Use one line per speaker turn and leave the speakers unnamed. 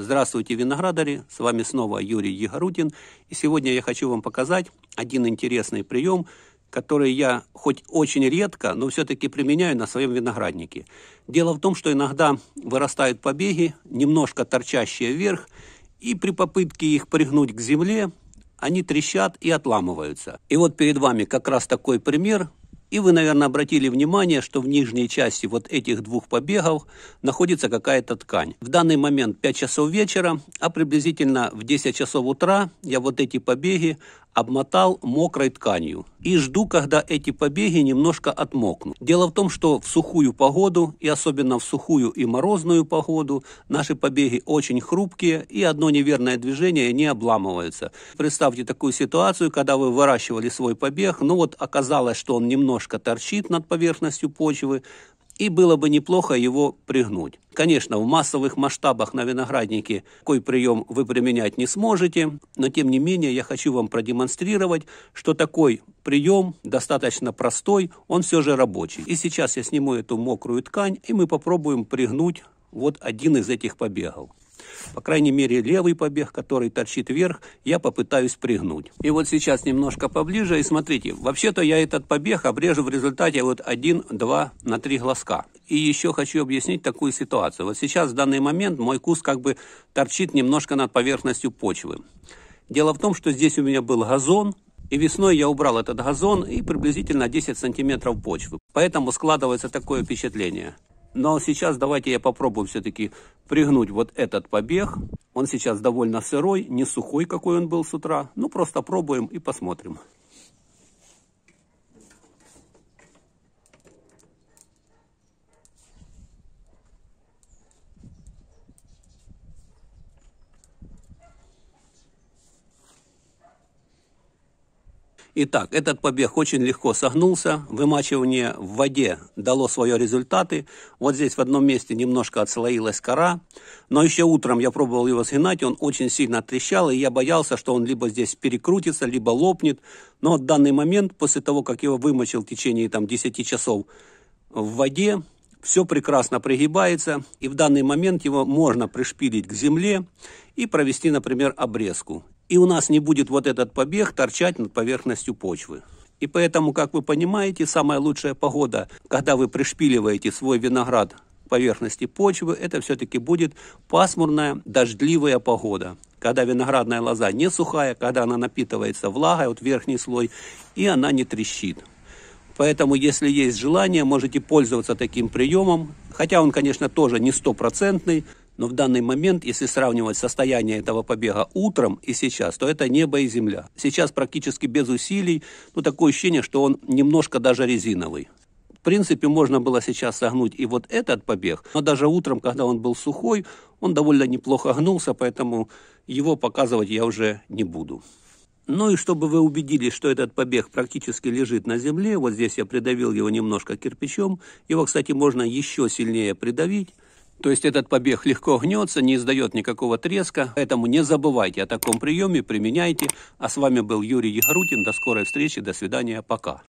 Здравствуйте, виноградари! С вами снова Юрий Егорутин. И сегодня я хочу вам показать один интересный прием, который я хоть очень редко, но все-таки применяю на своем винограднике. Дело в том, что иногда вырастают побеги, немножко торчащие вверх, и при попытке их пригнуть к земле, они трещат и отламываются. И вот перед вами как раз такой пример, и вы, наверное, обратили внимание, что в нижней части вот этих двух побегов находится какая-то ткань. В данный момент 5 часов вечера, а приблизительно в 10 часов утра я вот эти побеги обмотал мокрой тканью и жду, когда эти побеги немножко отмокнут. Дело в том, что в сухую погоду, и особенно в сухую и морозную погоду, наши побеги очень хрупкие, и одно неверное движение не обламывается. Представьте такую ситуацию, когда вы выращивали свой побег, ну вот оказалось, что он немножко торчит над поверхностью почвы, и было бы неплохо его пригнуть. Конечно, в массовых масштабах на винограднике такой прием вы применять не сможете, но тем не менее я хочу вам продемонстрировать, что такой прием достаточно простой, он все же рабочий. И сейчас я сниму эту мокрую ткань, и мы попробуем пригнуть вот один из этих побегов по крайней мере, левый побег, который торчит вверх, я попытаюсь пригнуть. И вот сейчас немножко поближе, и смотрите, вообще-то я этот побег обрежу в результате вот 1, 2 на 3 глазка. И еще хочу объяснить такую ситуацию. Вот сейчас, в данный момент, мой куст как бы торчит немножко над поверхностью почвы. Дело в том, что здесь у меня был газон, и весной я убрал этот газон и приблизительно 10 сантиметров почвы. Поэтому складывается такое впечатление – но ну, а сейчас давайте я попробую все-таки пригнуть вот этот побег. Он сейчас довольно сырой, не сухой, какой он был с утра. Ну, просто пробуем и посмотрим. Итак, этот побег очень легко согнулся, вымачивание в воде дало свои результаты. Вот здесь в одном месте немножко отслоилась кора, но еще утром я пробовал его сгинать, он очень сильно трещал, и я боялся, что он либо здесь перекрутится, либо лопнет. Но в данный момент, после того, как его вымочил в течение там, 10 часов в воде, все прекрасно пригибается, и в данный момент его можно пришпилить к земле и провести, например, обрезку и у нас не будет вот этот побег торчать над поверхностью почвы. И поэтому, как вы понимаете, самая лучшая погода, когда вы пришпиливаете свой виноград к поверхности почвы, это все-таки будет пасмурная, дождливая погода. Когда виноградная лоза не сухая, когда она напитывается влагой, вот верхний слой, и она не трещит. Поэтому, если есть желание, можете пользоваться таким приемом. Хотя он, конечно, тоже не стопроцентный, но в данный момент, если сравнивать состояние этого побега утром и сейчас, то это небо и земля. Сейчас практически без усилий, ну такое ощущение, что он немножко даже резиновый. В принципе, можно было сейчас согнуть и вот этот побег, но даже утром, когда он был сухой, он довольно неплохо гнулся, поэтому его показывать я уже не буду. Ну и чтобы вы убедились, что этот побег практически лежит на земле, вот здесь я придавил его немножко кирпичом, его, кстати, можно еще сильнее придавить, то есть этот побег легко гнется, не издает никакого треска, поэтому не забывайте о таком приеме, применяйте. А с вами был Юрий Егорутин, до скорой встречи, до свидания, пока.